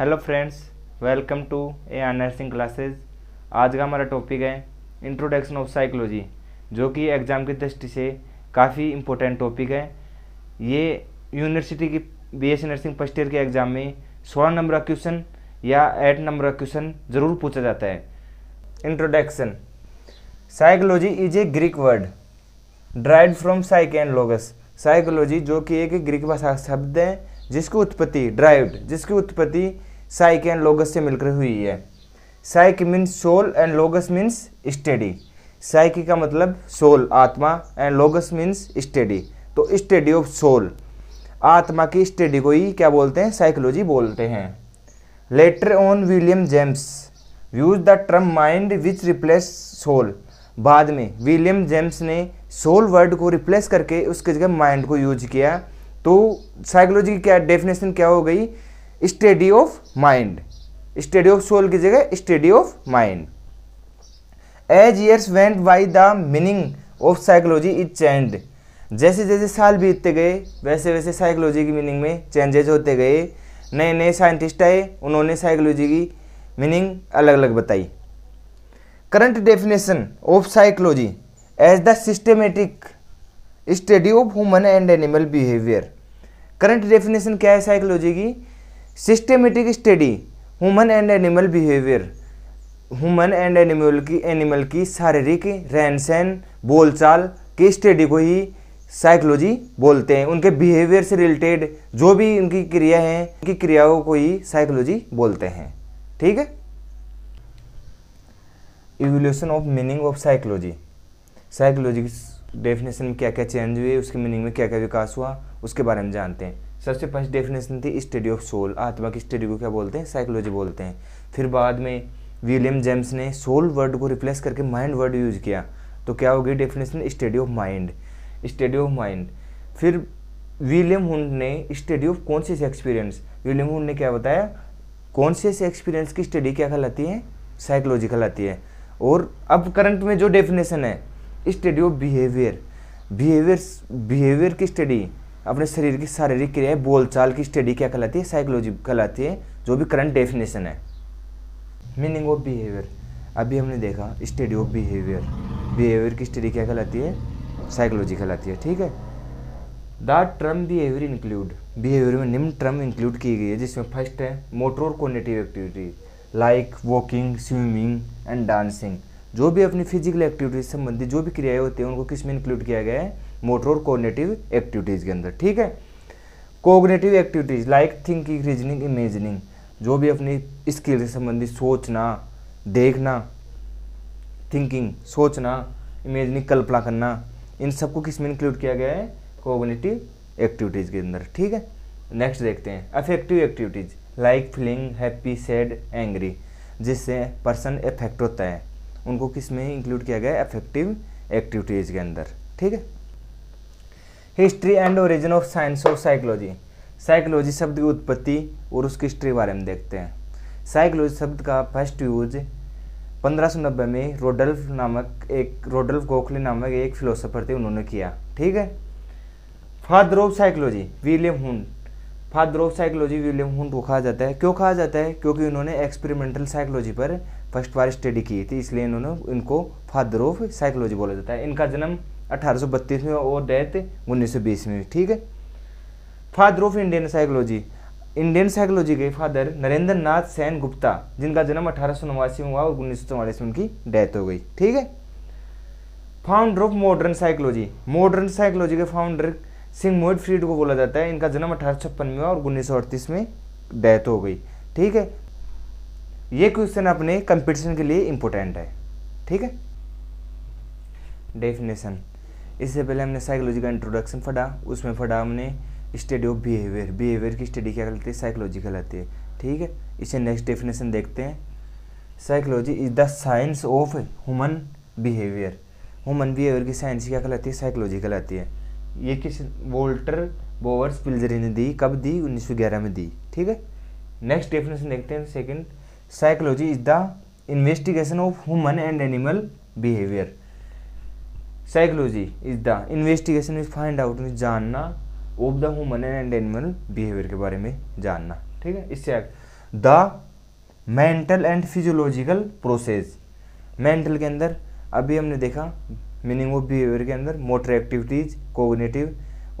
hello friends welcome to A R nursing classes आज का हमारा टॉपिक है इंट्रोडक्शन ऑफ साइकोलॉजी जो कि एग्ज़ाम की दृष्टि से काफ़ी इंपॉर्टेंट टॉपिक है ये यूनिवर्सिटी की B S nursing first year के एग्ज़ाम में सोलह नंबर का क्वेश्चन या एट नंबर का क्वेश्चन ज़रूर पूछा जाता है introduction psychology is a Greek word derived from psyche and logos psychology जो कि एक ग्रीक भाषा शब्द है जिसकी उत्पत्ति ड्राइव्ड जिसकी उत्पत्ति साइक एंड लोगस से मिलकर हुई है psyche means soul and logos means study psyche का मतलब सोल आत्मा एंड लोगस मीन्स स्टडी तो स्टडी ऑफ सोल आत्मा की स्टडी को ही क्या बोलते हैं साइकोलॉजी बोलते हैं later on William James use the term mind which replace soul बाद में विलियम जेम्स ने सोल वर्ड को रिप्लेस करके उसके जगह माइंड को यूज किया तो साइकोलॉजी की क्या डेफिनेशन क्या हो गई study of mind study of soul की जगह study of mind as years went by the meaning of psychology is change जैसे जैसे साल बीतते गए वैसे वैसे साइकोलॉजी की मीनिंग में चेंजेज होते गए नए नए साइंटिस्ट आए उन्होंने साइकोलॉजी की मीनिंग अलग अलग बताई current definition of psychology as the systematic study of human and animal behaviour current definition क्या है साइकोलॉजी की systematic study human and animal behaviour human and animal की एनिमल की शारीरिक रहन सहन बोलचाल की स्टडी को ही साइकोलॉजी बोलते हैं उनके बिहेवियर से रिलेटेड जो भी उनकी क्रिया हैं उनकी क्रियाओं को ही साइकोलॉजी बोलते हैं ठीक है evolution of meaning of psychology psychology definition में क्या क्या चेंज हुए उसके मीनिंग में क्या क्या विकास हुआ उसके बारे में जानते हैं सबसे फर्स्ट डेफिनेशन थी स्टडी ऑफ सोल आत्मा की स्टडी को क्या बोलते हैं साइकोलॉजी बोलते हैं फिर बाद में विलियम जेम्स ने सोल वर्ड को रिप्लेस करके माइंड वर्ड यूज किया तो क्या होगी definition study of mind study of mind फिर विलियम हुंड ने study of conscious experience William Wundt ने क्या बताया कॉन्शियस एक्सपीरियंस की स्टडी क्या कहलाती है साइकोलॉजी कहलाती है और अब करंट में जो डेफिनेशन है study of behaviour behaviour behaviour की स्टडी अपने शरीर की शारीरिक क्रिया बोलचाल की स्टडी क्या कहलाती है साइकोलॉजी कहलाती है जो भी करंट डेफिनेशन है मीनिंग ऑफ बिहेवियर अभी हमने देखा स्टडी ऑफ बिहेवियर बिहेवियर की स्टडी क्या कहलाती है साइकोलॉजी कहलाती है ठीक है the term behaviour include behaviour में निम्न टर्म इंक्लूड की गई है जिसमें फर्स्ट है मोटर और conative activity like walking swimming and dancing जो भी अपनी फिजिकल एक्टिविटीज संबंधी जो भी क्रियाएं होती हैं उनको किस में इंक्लूड किया गया है मोटर और कोऑर्डिनेटिव एक्टिविटीज़ के अंदर ठीक है coordinative activities like thinking reasoning imagining जो भी अपनी स्किल से संबंधित सोचना देखना थिंकिंग सोचना इमेजिनिंग कल्पना करना इन सबको किस में इंक्लूड किया गया है कोऑर्डिनेटिव एक्टिविटीज़ के अंदर ठीक है नेक्स्ट देखते हैं affective activities like feeling happy sad angry जिससे पर्सन अफेक्ट होता है उनको किस में इंक्लूड किया गया है अफेक्टिव एक्टिविटीज़ के अंदर ठीक है history and origin of science of psychology psychology शब्द की उत्पत्ति और उसकी हिस्ट्री के बारे में देखते हैं साइकोलॉजी शब्द का फर्स्ट यूज 1590 में रोडल्फ नामक एक रोडल्फ गोखले नामक एक फिलोसोफर थे उन्होंने किया ठीक है father of psychology William Wundt father of psychology William Wundt को कहा जाता है क्यों कहा जाता है क्योंकि उन्होंने एक्सपेरिमेंटल साइकोलॉजी पर फर्स्ट बार स्टडी की थी इसलिए इन्होंने इनको फादर ऑफ साइकोलॉजी बोला जाता है इनका जन्म 1832 में और डेथ 1920 में ठीक है father of Indian psychology Indian psychology के फादर नरेंद्र नाथ सेन गुप्ता जिनका जन्म अठारह में हुआ और उन्नीस में उनकी डेथ हो गई ठीक है founder of modern psychology modern psychology के फाउंडर सिंह मोहित फ्रीड को बोला जाता है इनका जन्म अठारह में हुआ और उन्नीस में डेथ हो गई ठीक है ये क्वेश्चन अपने कंपटीशन के लिए इंपॉर्टेंट है ठीक है डेफिनेशन इससे पहले हमने साइकोलॉजी का इंट्रोडक्शन पढ़ा उसमें पढ़ा हमने स्टडी ऑफ बिहेवियर बिहेवियर की स्टडी क्या कहलाती है साइकोलॉजी कहलाती है ठीक है इसे नेक्स्ट डेफिनेशन देखते हैं psychology is the science of human behaviour human behaviour की साइंस क्या कहलाती है साइकोलॉजी कहलाती है ये किस वोल्टर बोवर्स पिल्जरी ने दी कब दी 1911 में दी ठीक है नेक्स्ट डेफिनेशन देखते हैं second psychology is the investigation of human and animal behaviour psychology is the investigation is find out mean जानना of the human and animal behaviour के बारे में जानना ठीक है इससे the mental and physiological process mental के अंदर अभी हमने देखा मीनिंग ऑफ बिहेवियर के अंदर मोटर एक्टिविटीज़ कोगनेटिव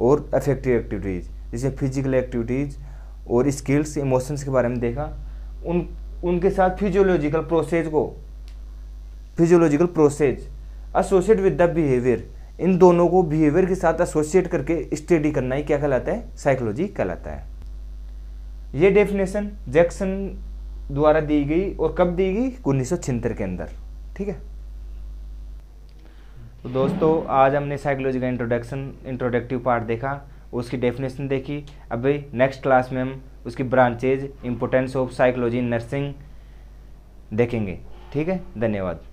और अफेक्टिव एक्टिविटीज़ जैसे फिजिकल एक्टिविटीज़ और स्किल्स इमोशंस के बारे में देखा उन उनके साथ फिजियोलॉजिकल प्रोसेस को physiological process associate with the behaviour इन दोनों को बिहेवियर के साथ एसोसिएट करके स्टडी करना ही क्या कहलाता है साइकोलॉजी कहलाता है ये डेफिनेशन जैक्सन द्वारा दी गई और कब दी गई उन्नीस के अंदर ठीक है तो दोस्तों आज हमने साइकोलॉजी का इंट्रोडक्शन इंट्रोडक्टिव पार्ट देखा उसकी डेफिनेशन देखी अभी नेक्स्ट क्लास में हम उसकी branches importance of psychology in nursing देखेंगे ठीक है धन्यवाद